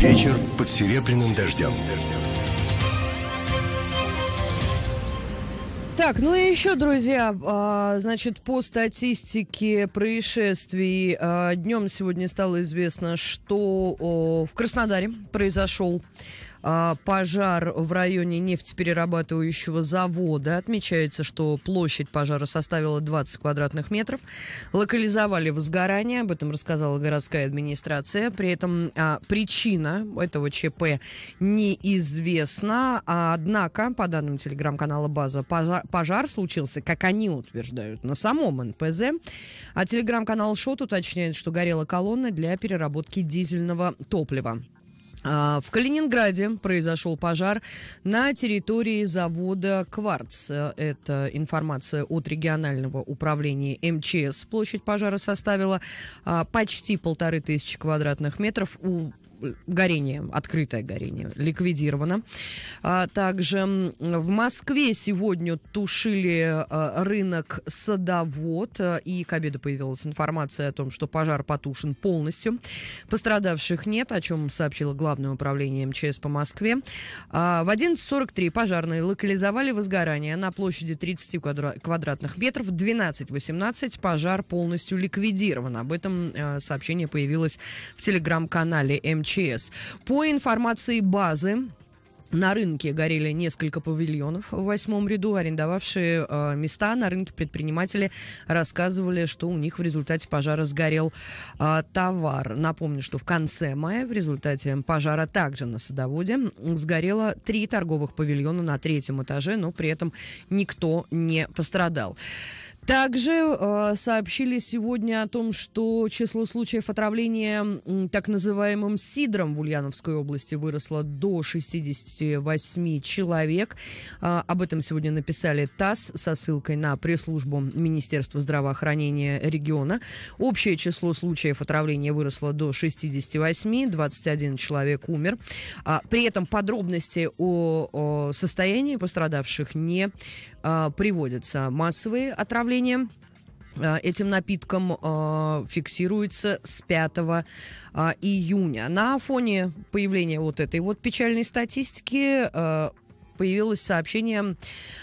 Вечер под серебряным дождем. Так, ну и еще, друзья, а, значит, по статистике происшествий а, днем сегодня стало известно, что в Краснодаре произошел а, пожар в районе нефтеперерабатывающего завода. Отмечается, что площадь пожара составила 20 квадратных метров. Локализовали возгорание, об этом рассказала городская администрация. При этом а, причина этого ЧП неизвестна. А, однако, по данным телеграм-канала «База», пожар, пожар случился, как они утверждают, на самом НПЗ. А телеграм-канал «Шот» уточняет, что горела колонна для переработки дизельного топлива. А, в Калининграде произошел пожар на территории завода «Кварц». Это информация от регионального управления МЧС. Площадь пожара составила а, почти полторы тысячи квадратных метров. У горение, открытое горение, ликвидировано. А, также в Москве сегодня тушили а, рынок садовод, а, и к обеду появилась информация о том, что пожар потушен полностью. Пострадавших нет, о чем сообщило Главное управление МЧС по Москве. А, в 11.43 пожарные локализовали возгорание на площади 30 квадра- квадратных метров. В 12.18 пожар полностью ликвидирован. Об этом а, сообщение появилось в телеграм-канале МЧС. МЧС. По информации базы, на рынке горели несколько павильонов в восьмом ряду. Арендовавшие э, места на рынке предприниматели рассказывали, что у них в результате пожара сгорел э, товар. Напомню, что в конце мая в результате пожара также на садоводе сгорело три торговых павильона на третьем этаже, но при этом никто не пострадал. Также э, сообщили сегодня о том, что число случаев отравления э, так называемым сидром в Ульяновской области выросло до 68 человек. Э, об этом сегодня написали ТАСС со ссылкой на пресс-службу Министерства здравоохранения региона. Общее число случаев отравления выросло до 68, 21 человек умер. А, при этом подробности о, о состоянии пострадавших не а, приводятся. Массовые отравления управление э, этим напитком э, фиксируется с 5 э, июня. На фоне появления вот этой вот печальной статистики появилось сообщение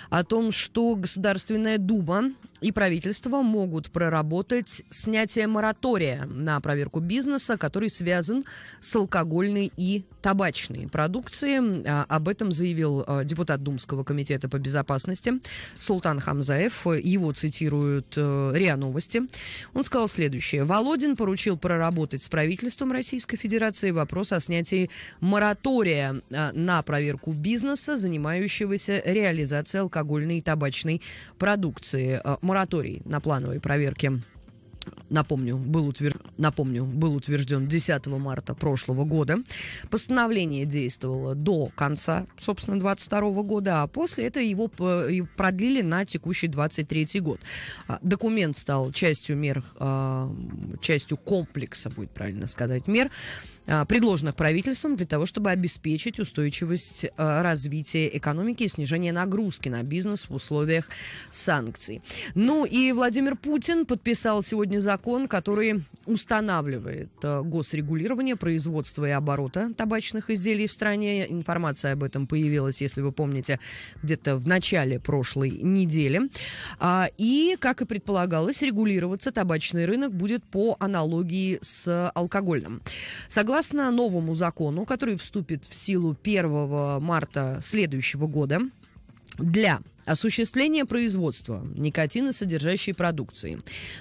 о том, что Государственная Дума и правительство могут проработать снятие моратория на проверку бизнеса, который связан с алкогольной и табачной продукцией. А, об этом заявил а, депутат Думского комитета по безопасности Султан Хамзаев. Его цитируют э, РИА Новости. Он сказал следующее. Володин поручил проработать с правительством Российской Федерации вопрос о снятии моратория э, на проверку бизнеса, занимающегося реализацией алкогольной и табачной продукции. Э, мораторий на плановые проверки напомню, был, утвер... напомню, был утвержден 10 марта прошлого года. Постановление действовало до конца, собственно, 22 года, а после это его продлили на текущий 23 год. А, документ стал частью мер, а, частью комплекса, будет правильно сказать, мер, а, предложенных правительством для того, чтобы обеспечить устойчивость а, развития экономики и снижение нагрузки на бизнес в условиях санкций. Ну и Владимир Путин подписал сегодня закон, который устанавливает а, госрегулирование производства и оборота табачных изделий в стране. Информация об этом появилась, если вы помните, где-то в начале прошлой недели. И, как и предполагалось, регулироваться табачный рынок будет по аналогии с алкогольным. Согласно Согласно новому закону, который вступит в силу 1 марта следующего года, для осуществления производства никотиносодержащей продукции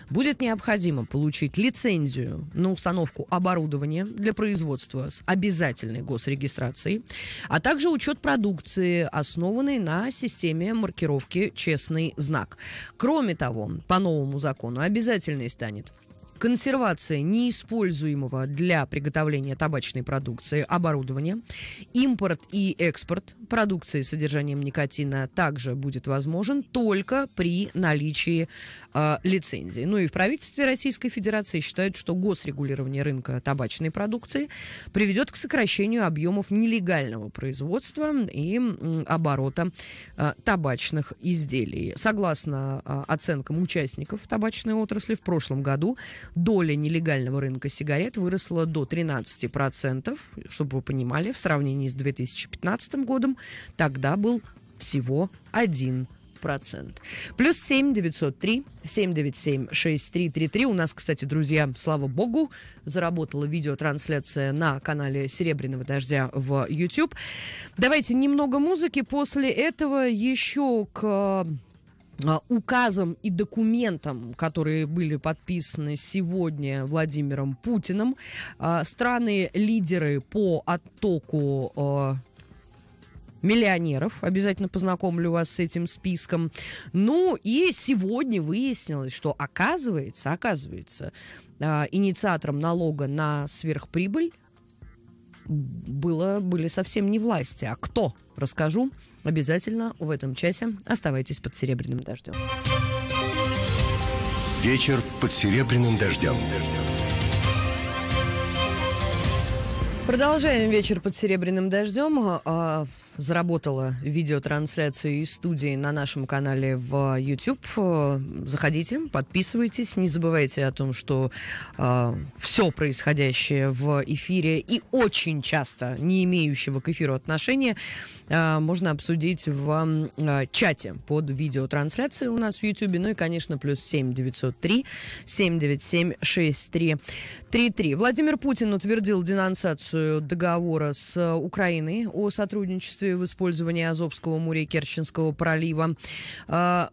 будет необходимо получить лицензию на установку оборудования для производства с обязательной госрегистрацией, а также учет продукции, основанной на системе маркировки «Честный знак». Кроме того, по новому закону обязательной станет консервация неиспользуемого для приготовления табачной продукции оборудования, импорт и экспорт продукции с содержанием никотина также будет возможен только при наличии э, лицензии. Ну и в правительстве Российской Федерации считают, что госрегулирование рынка табачной продукции приведет к сокращению объемов нелегального производства и оборота а, табачных изделий. Согласно а, оценкам участников табачной отрасли, в прошлом году доля нелегального рынка сигарет выросла до 13%, чтобы вы понимали, в сравнении с 2015 годом тогда был всего 1% процент. Плюс 7 903 797 6333. У нас, кстати, друзья, слава богу, заработала видеотрансляция на канале Серебряного дождя в YouTube. Давайте немного музыки. После этого еще к а, указом и документам, которые были подписаны сегодня Владимиром Путиным, а, страны-лидеры по оттоку а, миллионеров. Обязательно познакомлю вас с этим списком. Ну и сегодня выяснилось, что оказывается, оказывается, а, инициатором налога на сверхприбыль было, были совсем не власти. А кто? Расскажу обязательно в этом часе. Оставайтесь под серебряным дождем. Вечер под серебряным дождем. Продолжаем вечер под серебряным дождем. А, заработала видеотрансляцию из студии на нашем канале в YouTube. Э, заходите, подписывайтесь, не забывайте о том, что э, все происходящее в эфире и очень часто не имеющего к эфиру отношения э, можно обсудить в э, чате под видеотрансляцией у нас в YouTube. Ну и, конечно, плюс 7 903 797 6333. Владимир Путин утвердил денонсацию договора с Украиной о сотрудничестве препятствию в использовании Азовского моря и Керченского пролива. А,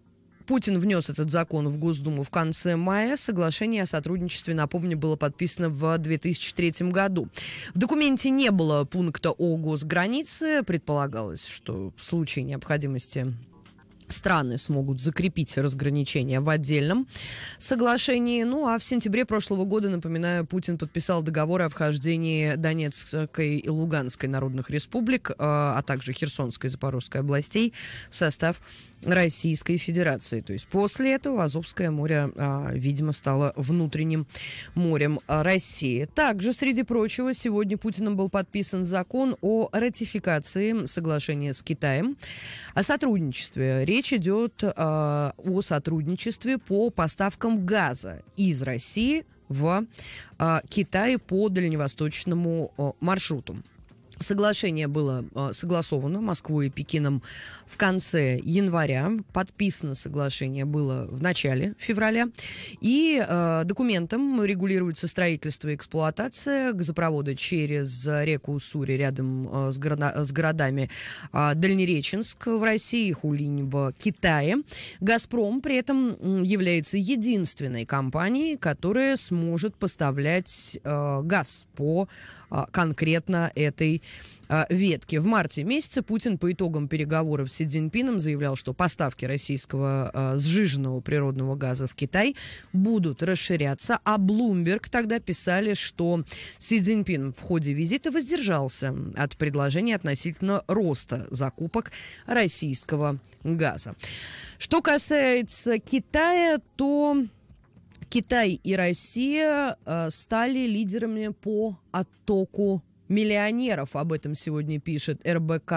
Путин внес этот закон в Госдуму в конце мая. Соглашение о сотрудничестве, напомню, было подписано в 2003 году. В документе не было пункта о госгранице. Предполагалось, что в случае необходимости страны смогут закрепить разграничения в отдельном соглашении. Ну а в сентябре прошлого года, напоминаю, Путин подписал договор о вхождении Донецкой и Луганской народных республик, э, а также Херсонской и Запорожской областей в состав Российской Федерации. То есть после этого Азовское море, а, видимо, стало внутренним морем России. Также, среди прочего, сегодня Путиным был подписан закон о ратификации соглашения с Китаем о сотрудничестве речь идет э, о сотрудничестве по поставкам газа из России в э, Китай по дальневосточному э, маршруту. Соглашение было а, согласовано Москвой и Пекином в конце января. Подписано соглашение было в начале февраля. И э, документом регулируется строительство и эксплуатация газопровода через реку Сури рядом а, с, города, с городами э, Дальнереченск в России, и Хулинь в Китае. «Газпром» при этом является единственной компанией, которая сможет поставлять э, газ по э, а, конкретно этой а, ветки. В марте месяце Путин по итогам переговоров с Си Цзиньпином заявлял, что поставки российского э, сжиженного природного газа в Китай будут расширяться, а Блумберг тогда писали, что Си Цзиньпин в ходе визита воздержался от предложений относительно роста закупок российского газа. Что касается Китая, то Китай и Россия э, стали лидерами по оттоку миллионеров. Об этом сегодня пишет РБК.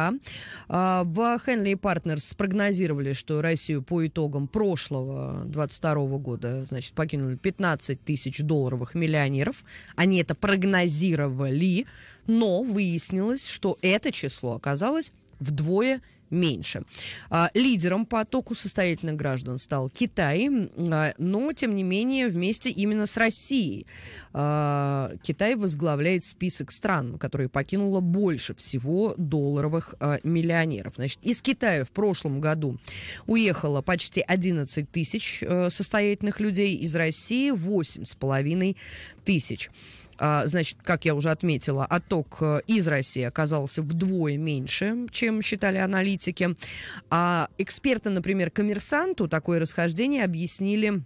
А, в Хенли Партнерс спрогнозировали, что Россию по итогам прошлого 22 года, значит, покинули 15 тысяч долларовых миллионеров. Они это прогнозировали, но выяснилось, что это число оказалось вдвое меньше. А, лидером по оттоку состоятельных граждан стал Китай, а, но, тем не менее, вместе именно с Россией. А, Китай возглавляет список стран, которые покинуло больше всего долларовых миллионеров. Значит, из Китая в прошлом году уехало почти 11 тысяч э, состоятельных людей, из России 8,5 тысяч. А, значит, как я уже отметила, отток э, из России оказался вдвое меньше, чем считали аналитики. А эксперты, например, коммерсанту такое расхождение объяснили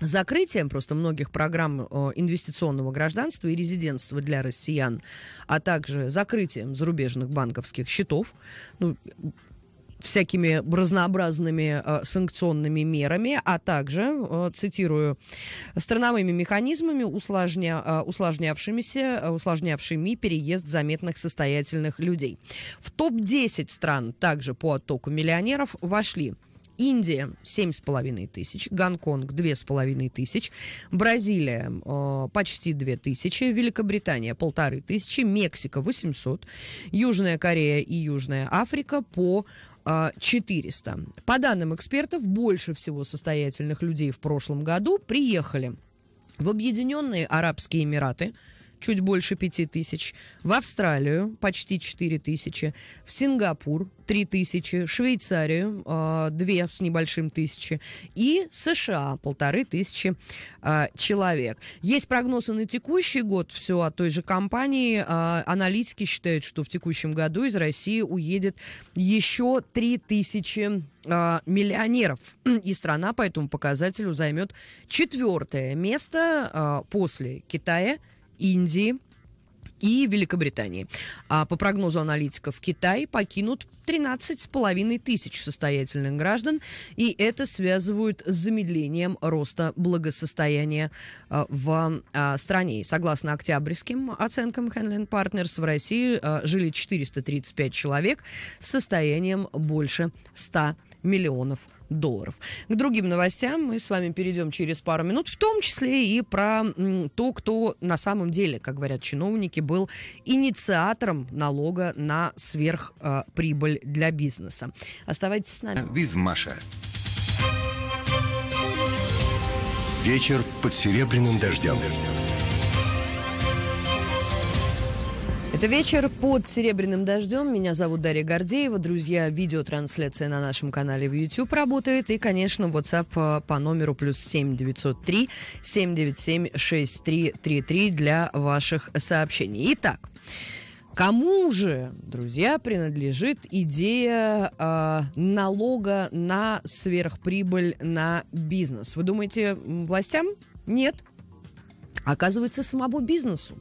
закрытием просто многих программ э, инвестиционного гражданства и резидентства для россиян, а также закрытием зарубежных банковских счетов. Ну, всякими разнообразными э, санкционными мерами, а также, э, цитирую, страновыми механизмами, усложня, э, усложнявшимися, э, усложнявшими переезд заметных состоятельных людей. В топ-10 стран также по оттоку миллионеров вошли Индия 7,5 тысяч, Гонконг 2,5 тысяч, Бразилия э, почти две тысячи, Великобритания (полторы тысячи, Мексика 800, Южная Корея и Южная Африка по 400. По данным экспертов, больше всего состоятельных людей в прошлом году приехали в Объединенные Арабские Эмираты – чуть больше 5 тысяч, в Австралию почти 4 тысячи, в Сингапур 3 тысячи, Швейцарию э, а, 2 с небольшим тысячи и США полторы тысячи а, человек. Есть прогнозы на текущий год все от той же компании. А, аналитики считают, что в текущем году из России уедет еще 3 тысячи миллионеров. И страна по этому показателю займет четвертое место после Китая – Индии и Великобритании. А по прогнозу аналитиков, Китай покинут 13,5 тысяч состоятельных граждан, и это связывают с замедлением роста благосостояния а, в а, стране. Согласно октябрьским оценкам Henley Partners, в России а, жили 435 человек с состоянием больше 100 тысяч миллионов долларов. К другим новостям мы с вами перейдем через пару минут, в том числе и про то, кто на самом деле, как говорят чиновники, был инициатором налога на сверхприбыль для бизнеса. Оставайтесь с нами. With Маша. Вечер под серебряным дождем. дождем. Это вечер под серебряным дождем. Меня зовут Дарья Гордеева. Друзья, видеотрансляция на нашем канале в YouTube работает. И, конечно, WhatsApp э, по номеру плюс 7903 797 6333 для ваших сообщений. Итак, Кому же, друзья, принадлежит идея э, налога на сверхприбыль на бизнес? Вы думаете, властям? Нет. Оказывается, самому бизнесу.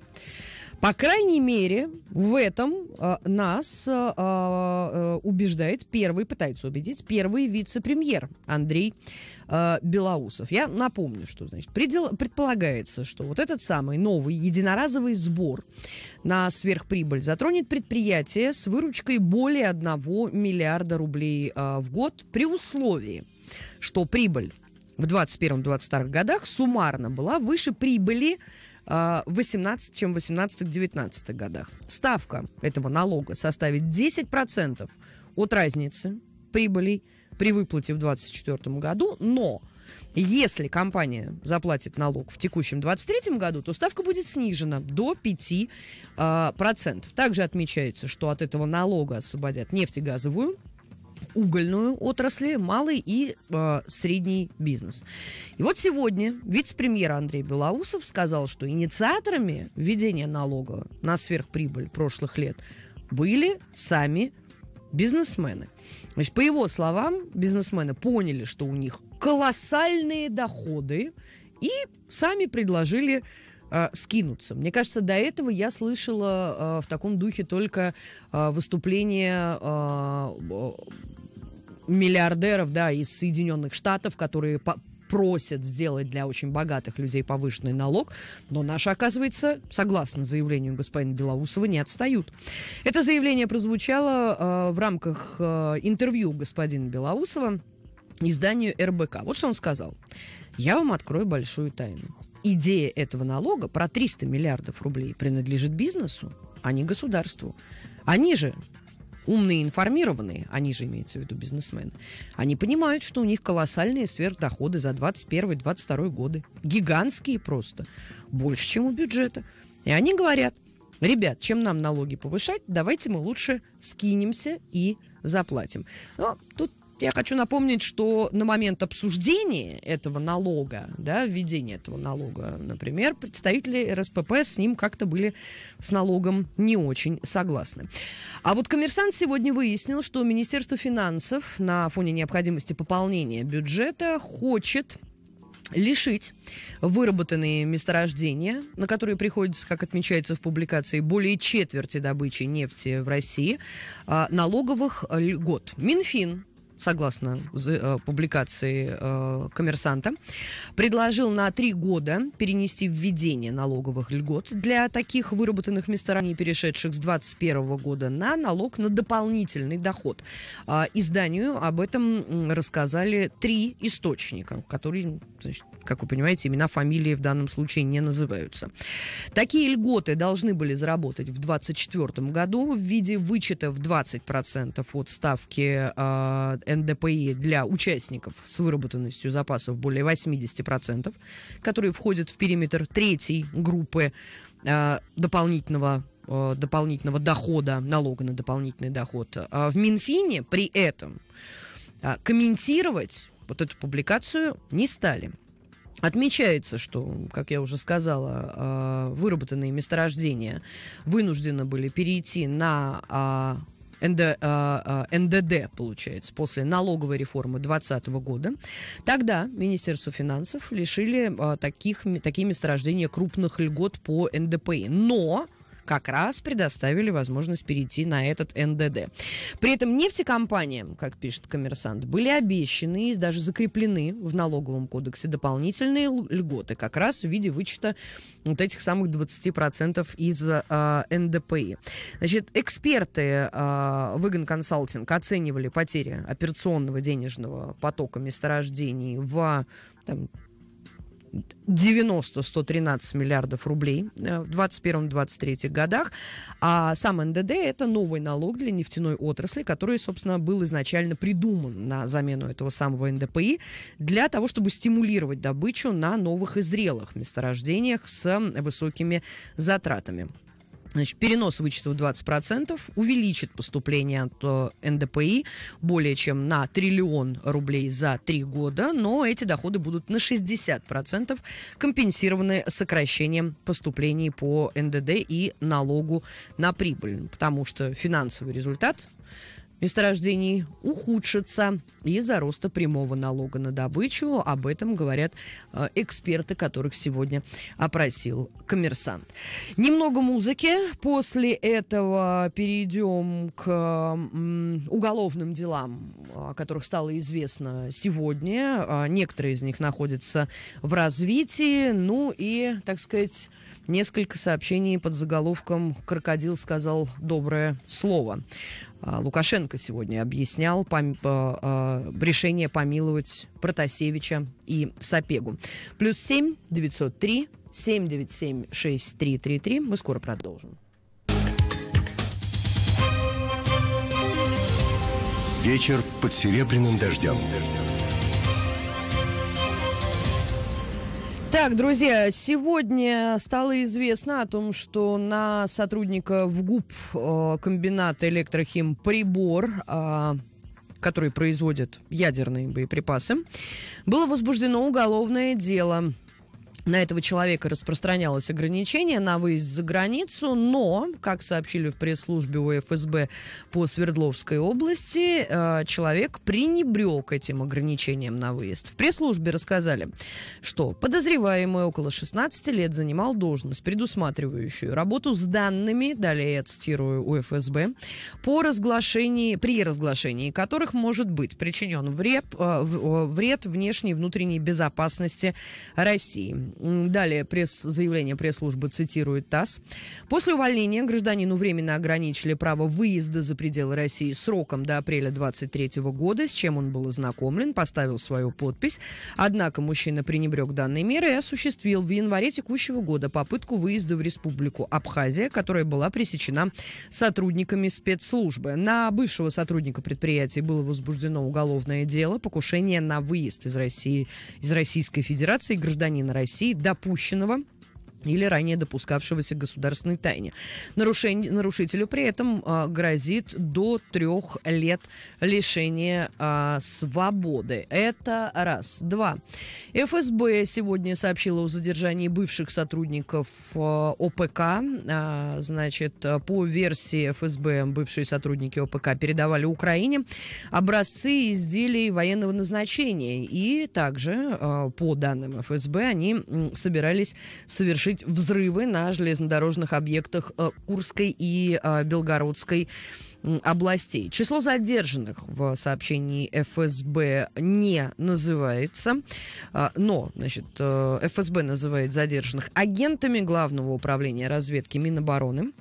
По крайней мере, в этом э, нас э, э, э, убеждает первый, пытается убедить первый вице-премьер Андрей э, Белоусов. Я напомню, что значит предел, предполагается, что вот этот самый новый единоразовый сбор на сверхприбыль затронет предприятие с выручкой более 1 миллиарда рублей э, в год при условии, что прибыль в 2021-2022 годах суммарно была выше прибыли 18, а, чем в 18-19 годах. Ставка этого налога составит 10% от разницы прибылей при выплате в 2024 году, но если компания заплатит налог в текущем 2023 году, то ставка будет снижена до 5%. А, Также отмечается, что от этого налога освободят нефтегазовую угольную отрасли, малый и э, средний бизнес. И вот сегодня вице-премьер Андрей Белоусов сказал, что инициаторами введения налога на сверхприбыль прошлых лет были сами бизнесмены. Значит, по его словам, бизнесмены поняли, что у них колоссальные доходы, и сами предложили а, скинуться. Мне кажется, до этого я слышала э, в таком духе только э, а, выступление э, миллиардеров, да, из Соединенных Штатов, которые по просят сделать для очень богатых людей повышенный налог, но наши, оказывается, согласно заявлению господина Белоусова, не отстают. Это заявление прозвучало э, в рамках э, интервью господина Белоусова изданию РБК. Вот что он сказал. «Я вам открою большую тайну идея этого налога про 300 миллиардов рублей принадлежит бизнесу, а не государству. Они же умные, информированные, они же имеются в виду бизнесмены, они понимают, что у них колоссальные сверхдоходы за 21-22 годы. Гигантские просто. Больше, чем у бюджета. И они говорят, ребят, чем нам налоги повышать, давайте мы лучше скинемся и заплатим. Но тут я хочу напомнить, что на момент обсуждения этого налога, да, введения этого налога, например, представители РСПП с ним как-то были с налогом не очень согласны. А вот коммерсант сегодня выяснил, что Министерство финансов на фоне необходимости пополнения бюджета хочет лишить выработанные месторождения, на которые приходится, как отмечается в публикации, более четверти добычи нефти в России, а, налоговых льгот. Минфин согласно э, публикации э, коммерсанта, предложил на три года перенести введение налоговых льгот для таких выработанных месторождений, перешедших с 2021 года на налог на дополнительный доход. А, изданию об этом рассказали три источника, которые, значит, как вы понимаете, имена, фамилии в данном случае не называются. Такие льготы должны были заработать в 2024 году в виде вычета в 20% от ставки э, НДПИ для участников с выработанностью запасов более 80%, которые входят в периметр третьей группы э, дополнительного э, дополнительного дохода, налога на дополнительный доход. А в Минфине при этом а, комментировать вот эту публикацию не стали. Отмечается, что, как я уже сказала, а, выработанные месторождения вынуждены были перейти на а, НД, э, а, а, НДД, получается, после налоговой реформы 2020 года, тогда Министерство финансов лишили э, таких, такие месторождения крупных льгот по НДП, Но как раз предоставили возможность перейти на этот НДД. При этом нефтекомпаниям, как пишет коммерсант, были обещаны и даже закреплены в налоговом кодексе дополнительные льготы, как раз в виде вычета вот этих самых 20% из э, а, НДПИ. Значит, эксперты э, Выгон Консалтинг оценивали потери операционного денежного потока месторождений в там, 90-113 миллиардов рублей э, в 2021-2023 годах. А сам НДД – это новый налог для нефтяной отрасли, который, собственно, был изначально придуман на замену этого самого НДПИ для того, чтобы стимулировать добычу на новых и зрелых месторождениях с высокими затратами. Значит, перенос вычетов 20% увеличит поступление от э, НДПИ более чем на триллион рублей за три года, но эти доходы будут на 60% компенсированы сокращением поступлений по НДД и налогу на прибыль, потому что финансовый результат месторождений ухудшится из-за роста прямого налога на добычу. Об этом говорят э, эксперты, которых сегодня опросил коммерсант. Немного музыки. После этого перейдем к э, уголовным делам, о которых стало известно сегодня. Э, некоторые из них находятся в развитии. Ну и, так сказать, несколько сообщений под заголовком «Крокодил сказал доброе слово». А, Лукашенко сегодня объяснял пом- по, э, э, решение помиловать Протасевича и Сапегу. Плюс 7 903 797 6333. Мы скоро продолжим. Вечер под серебряным дождем. дождем. Так, друзья, сегодня стало известно о том, что на сотрудника в ГУП э, комбината «Электрохим» прибор э, который производит ядерные боеприпасы, было возбуждено уголовное дело на этого человека распространялось ограничение на выезд за границу, но, как сообщили в пресс-службе УФСБ по Свердловской области, э, человек пренебрег этим ограничением на выезд. В пресс-службе рассказали, что подозреваемый около 16 лет занимал должность, предусматривающую работу с данными, далее я цитирую УФСБ, по разглашении, при разглашении которых может быть причинен вред, э, вред внешней и внутренней безопасности России. Далее пресс, заявление пресс-службы цитирует ТАСС. После увольнения гражданину временно ограничили право выезда за пределы России сроком до апреля 23 года, с чем он был ознакомлен, поставил свою подпись. Однако мужчина пренебрег данной мерой и осуществил в январе текущего года попытку выезда в республику Абхазия, которая была пресечена сотрудниками спецслужбы. На бывшего сотрудника предприятия было возбуждено уголовное дело покушение на выезд из России, из Российской Федерации гражданина России России допущенного или ранее допускавшегося государственной тайне. Нарушение, нарушителю при этом а, грозит до трех лет лишения а, свободы. Это раз. Два. ФСБ сегодня сообщила о задержании бывших сотрудников а, ОПК. А, значит, по версии ФСБ бывшие сотрудники ОПК передавали Украине образцы изделий военного назначения. И также, а, по данным ФСБ, они собирались совершить совершить взрывы на железнодорожных объектах э, Курской и э, Белгородской областей. Число задержанных в сообщении ФСБ не называется, э, но, значит, ФСБ называет задержанных агентами Главного управления разведки Минобороны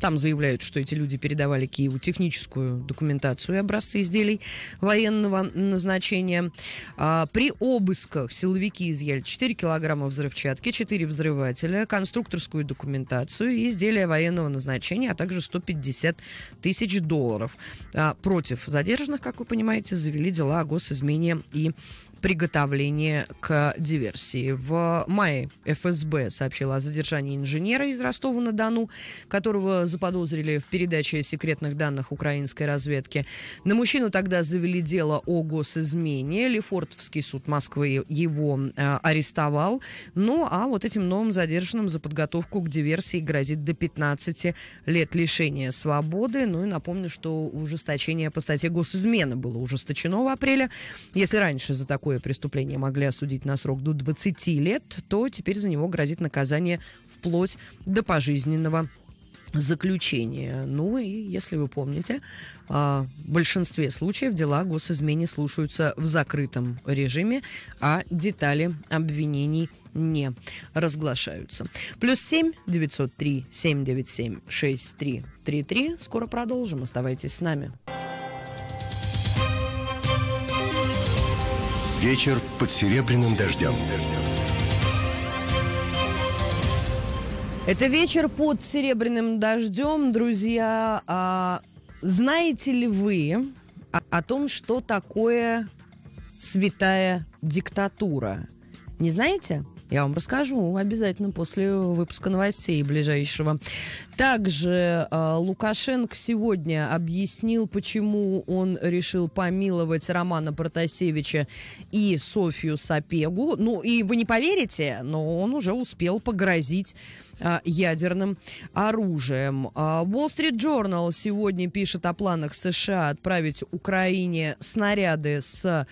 там заявляют, что эти люди передавали Киеву техническую документацию и образцы изделий военного назначения. А, при обысках силовики изъяли 4 килограмма взрывчатки, 4 взрывателя, конструкторскую документацию и изделия военного назначения, а также 150 тысяч долларов. А, против задержанных, как вы понимаете, завели дела о госизмене и приготовления к диверсии. В мае ФСБ сообщила о задержании инженера из Ростова-на-Дону, которого заподозрили в передаче секретных данных украинской разведки. На мужчину тогда завели дело о госизмене. Лефортовский суд Москвы его э, арестовал. Ну, а вот этим новым задержанным за подготовку к диверсии грозит до 15 лет лишения свободы. Ну и напомню, что ужесточение по статье госизмены было ужесточено в апреле. Если раньше за такой такое преступление могли осудить на срок до 20 лет, то теперь за него грозит наказание вплоть до пожизненного заключения. Ну и, если вы помните, а, в большинстве случаев дела о госизмене слушаются в закрытом режиме, а детали обвинений не разглашаются. Плюс 7 903 797 6333. Скоро продолжим. Оставайтесь с нами. Вечер под серебряным дождем. Это вечер под серебряным дождем, друзья. А, знаете ли вы о, о том, что такое святая диктатура? Не знаете? Я вам расскажу обязательно после выпуска новостей ближайшего. Также э, Лукашенко сегодня объяснил, почему он решил помиловать Романа Протасевича и Софью Сапегу. Ну и вы не поверите, но он уже успел погрозить э, ядерным оружием. А Wall Street Journal сегодня пишет о планах США отправить Украине снаряды с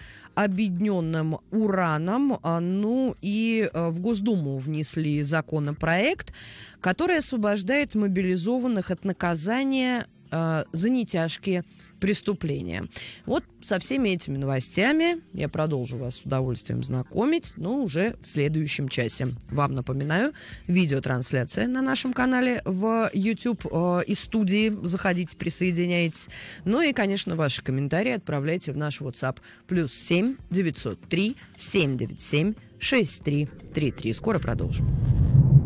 объединенным ураном. А, ну и а, в Госдуму внесли законопроект, который освобождает мобилизованных от наказания а, за нетяжкие преступления. Вот со всеми этими новостями я продолжу вас с удовольствием знакомить, но уже в следующем часе. Вам напоминаю, видеотрансляция на нашем канале в YouTube э, и студии. Заходите, присоединяйтесь. Ну и, конечно, ваши комментарии отправляйте в наш WhatsApp плюс 7 903 797 6333. Скоро продолжим.